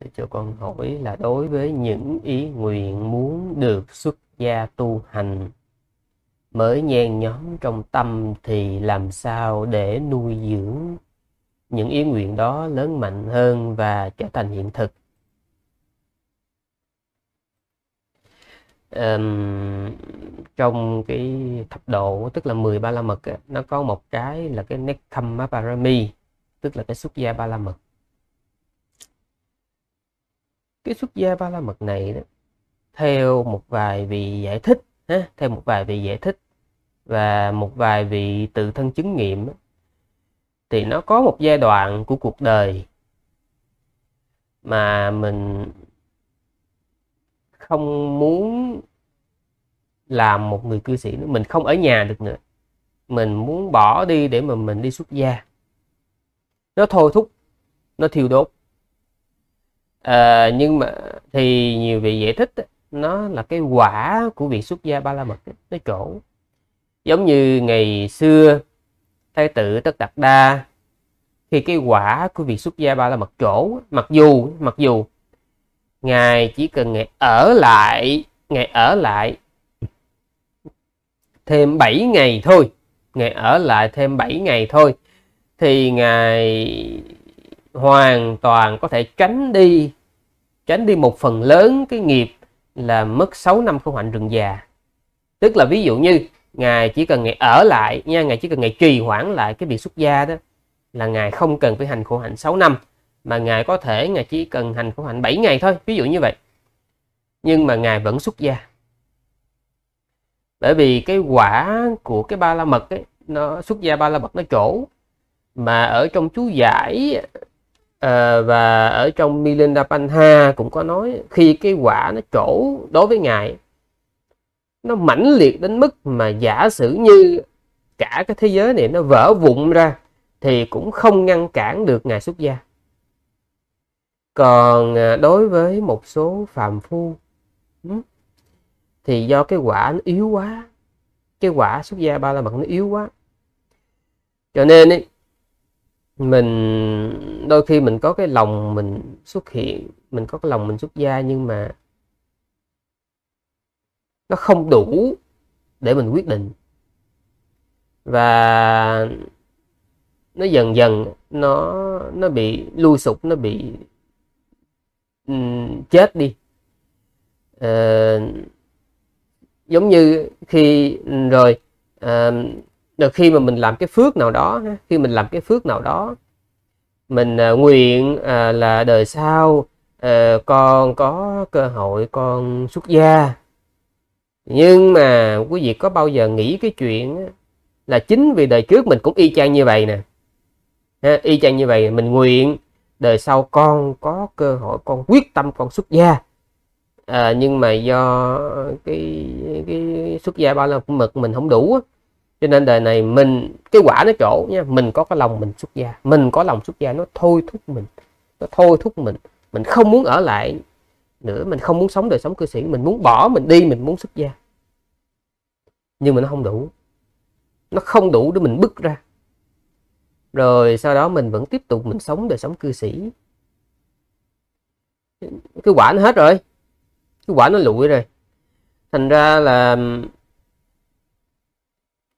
để cho con hỏi là đối với những ý nguyện muốn được xuất gia tu hành mới nhen nhóm trong tâm thì làm sao để nuôi dưỡng những ý nguyện đó lớn mạnh hơn và trở thành hiện thực um, trong cái thập độ tức là 10 ba la mật nó có một cái là cái nekhamma parami tức là cái xuất gia ba la mật cái xuất gia ba la mật này đó, theo một vài vị giải thích ha, theo một vài vị giải thích và một vài vị tự thân chứng nghiệm thì nó có một giai đoạn của cuộc đời mà mình không muốn làm một người cư sĩ nữa mình không ở nhà được nữa mình muốn bỏ đi để mà mình đi xuất gia nó thôi thúc nó thiêu đốt à, nhưng mà thì nhiều vị giải thích nó là cái quả của việc xuất gia ba la mật nó trổ giống như ngày xưa thái tử tất đạt đa khi cái quả của việc xuất gia ba la mật trổ mặc dù mặc dù ngài chỉ cần ngài ở lại ngài ở lại thêm 7 ngày thôi ngài ở lại thêm 7 ngày thôi thì ngài hoàn toàn có thể tránh đi tránh đi một phần lớn cái nghiệp là mất 6 năm không hạnh rừng già tức là ví dụ như ngài chỉ cần ngài ở lại nha ngài chỉ cần ngài trì hoãn lại cái việc xuất gia đó là ngài không cần phải hành khổ hạnh 6 năm mà ngài có thể ngài chỉ cần hành khổ hạnh 7 ngày thôi ví dụ như vậy nhưng mà ngài vẫn xuất gia bởi vì cái quả của cái ba la mật ấy, nó xuất gia ba la mật nó chỗ mà ở trong chú giải à, và ở trong Milinda Panha cũng có nói khi cái quả nó trổ đối với ngài nó mãnh liệt đến mức mà giả sử như cả cái thế giới này nó vỡ vụn ra thì cũng không ngăn cản được ngài xuất gia còn ờ, đối với một số phàm phu ừ, thì do cái quả nó yếu quá cái quả xuất gia ba la mật nó yếu quá cho nên mình đôi khi mình có cái lòng mình xuất hiện mình có cái lòng mình xuất gia nhưng mà nó không đủ để mình quyết định và nó dần dần nó nó bị lui sụp nó bị um, chết đi uh, giống như khi rồi uh, rồi khi mà mình làm cái phước nào đó khi mình làm cái phước nào đó mình uh, nguyện uh, là đời sau uh, con có cơ hội con xuất gia nhưng mà quý vị có bao giờ nghĩ cái chuyện là chính vì đời trước mình cũng y chang như vậy nè ha, y chang như vậy mình nguyện đời sau con có cơ hội con quyết tâm con xuất gia à, nhưng mà do cái cái xuất gia bao la mực mình không đủ cho nên đời này mình cái quả nó chỗ nha mình có cái lòng mình xuất gia mình có lòng xuất gia nó thôi thúc mình nó thôi thúc mình mình không muốn ở lại nữa mình không muốn sống đời sống cư sĩ mình muốn bỏ mình đi mình muốn xuất gia nhưng mà nó không đủ nó không đủ để mình bứt ra rồi sau đó mình vẫn tiếp tục mình sống đời sống cư sĩ cái quả nó hết rồi cái quả nó lụi rồi thành ra là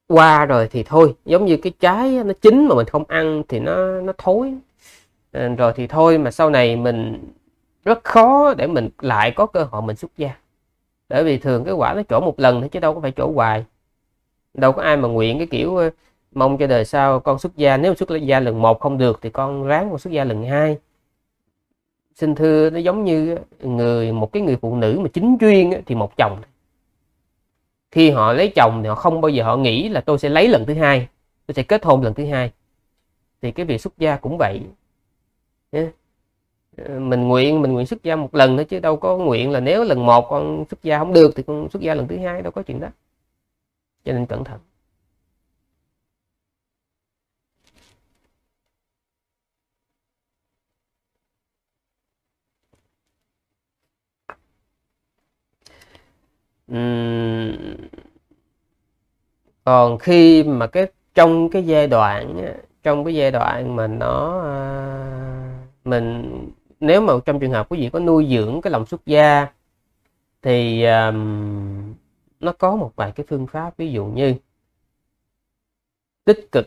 qua rồi thì thôi giống như cái trái nó chín mà mình không ăn thì nó nó thối ờ, rồi thì thôi mà sau này mình rất khó để mình lại có cơ hội mình xuất gia bởi vì thường cái quả nó trổ một lần thôi chứ đâu có phải trổ hoài đâu có ai mà nguyện cái kiểu mong cho đời sau con xuất gia nếu xuất gia lần một không được thì con ráng con xuất gia lần hai xin thưa nó giống như người một cái người phụ nữ mà chính chuyên thì một chồng khi họ lấy chồng thì họ không bao giờ họ nghĩ là tôi sẽ lấy lần thứ hai tôi sẽ kết hôn lần thứ hai thì cái việc xuất gia cũng vậy ờ, mình nguyện mình nguyện xuất gia một lần thôi chứ đâu có nguyện là nếu lần một con xuất gia không được thì con xuất gia lần thứ hai đâu có chuyện đó cho nên cẩn thận Uhm còn khi mà cái trong cái giai đoạn trong cái giai đoạn mà nó ờ, mình nếu mà trong trường hợp quý vị có nuôi dưỡng cái lòng xuất gia thì um, nó có một vài cái phương pháp ví dụ như tích cực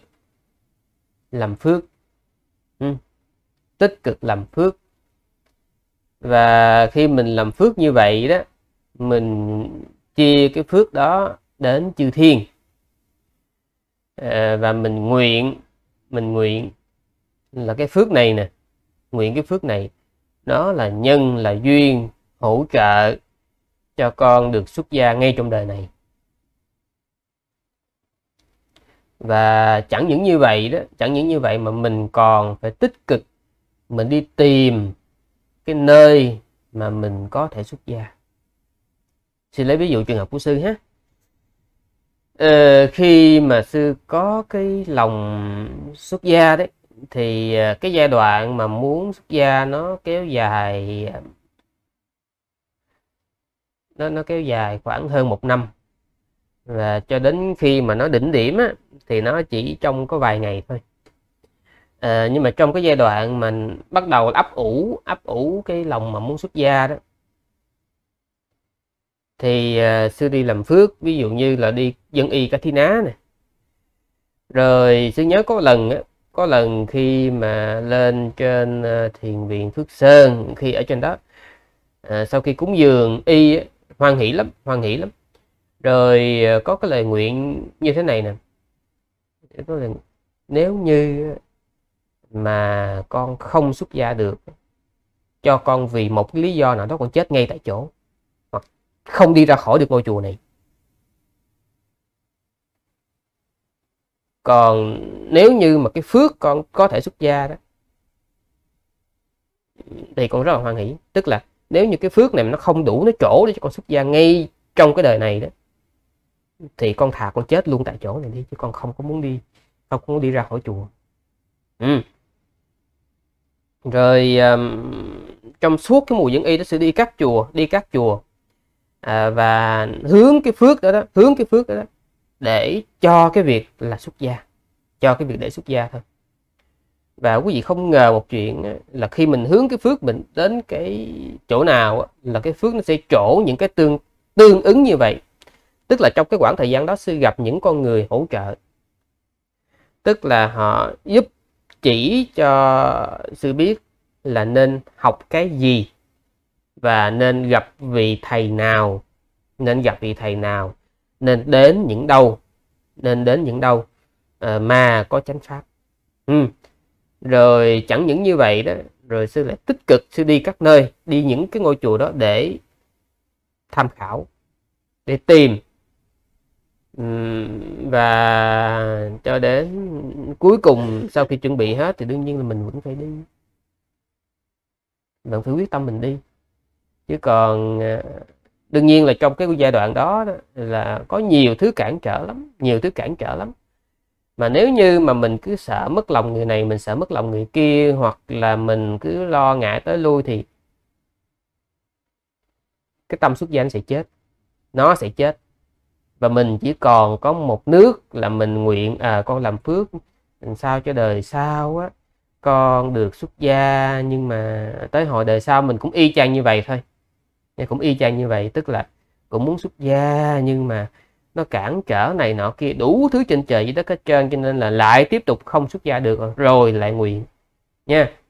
làm phước ừ. tích cực làm phước và khi mình làm phước như vậy đó mình chia cái phước đó đến chư thiên Ờ, và mình nguyện mình nguyện là cái phước này nè nguyện cái phước này nó là nhân là duyên hỗ trợ cho con được xuất gia ngay trong đời này và chẳng những như vậy đó chẳng những như vậy mà mình còn phải tích cực mình đi tìm cái nơi mà mình có thể xuất gia xin lấy ví dụ trường hợp của sư ha ờ, khi mà sư có cái lòng xuất gia đấy thì ờ, cái giai đoạn mà muốn xuất gia nó kéo dài nó nó kéo dài khoảng hơn một năm và cho đến khi mà nó đỉnh điểm á, thì nó chỉ trong có vài ngày thôi à, nhưng mà trong cái giai đoạn mình bắt đầu ấp ủ ấp ủ cái lòng mà muốn xuất gia đó thì à, sư đi làm phước ví dụ như là đi dân y cả thi ná này rồi sư nhớ có lần á có lần khi mà lên trên à, thiền viện phước sơn khi ở trên đó à, sau khi cúng dường y hoan hỷ lắm hoan hỷ lắm rồi à, có cái lời nguyện như thế này nè nếu như mà con không xuất gia được cho con vì một cái lý do nào đó con chết ngay tại chỗ không đi ra khỏi được ngôi chùa này còn nếu như mà cái phước con có thể xuất gia đó thì con rất là hoan hỷ tức là nếu như cái phước này nó không đủ nó chỗ để cho con xuất gia ngay trong cái đời này đó thì con thà con chết luôn tại chỗ này đi chứ con không có muốn đi không có muốn đi ra khỏi chùa ừ. rồi um, trong suốt cái mùa dưỡng y nó sẽ đi các chùa đi các chùa à, và hướng cái phước đó đó hướng cái phước đó, đó để cho cái việc là xuất gia cho cái việc để xuất gia thôi và quý vị không ngờ một chuyện là khi mình hướng cái phước mình đến cái chỗ nào là cái phước nó sẽ trổ những cái tương tương ứng như vậy tức là trong cái khoảng thời gian đó sư gặp những con người hỗ trợ tức là họ giúp chỉ cho sư biết là nên học cái gì và nên gặp vị thầy nào nên gặp vị thầy nào nên đến những đâu nên đến những đâu ờ, mà có chánh pháp ừ. rồi chẳng những như vậy đó rồi sư lại tích cực sư đi các nơi đi những cái ngôi chùa đó để tham khảo để tìm ừ, và cho đến cuối cùng sau khi chuẩn bị hết thì đương nhiên là mình vẫn phải đi vẫn phải quyết tâm mình đi chứ còn à, đương nhiên là trong cái giai đoạn đó, là có nhiều thứ cản trở lắm nhiều thứ cản trở lắm mà nếu như mà mình cứ sợ mất lòng người này mình sợ mất lòng người kia hoặc là mình cứ lo ngại tới lui thì cái tâm xuất gia sẽ chết nó sẽ chết và mình chỉ còn có một nước là mình nguyện à con làm phước làm sao cho đời sau á con được xuất gia nhưng mà tới hồi đời sau mình cũng y chang như vậy thôi và dạ, cũng y chang như vậy tức là cũng muốn xuất gia nhưng mà nó cản trở này nọ kia đủ thứ trên trời dưới đất hết trơn cho nên là lại tiếp tục không xuất gia được rồi lại nguyện nha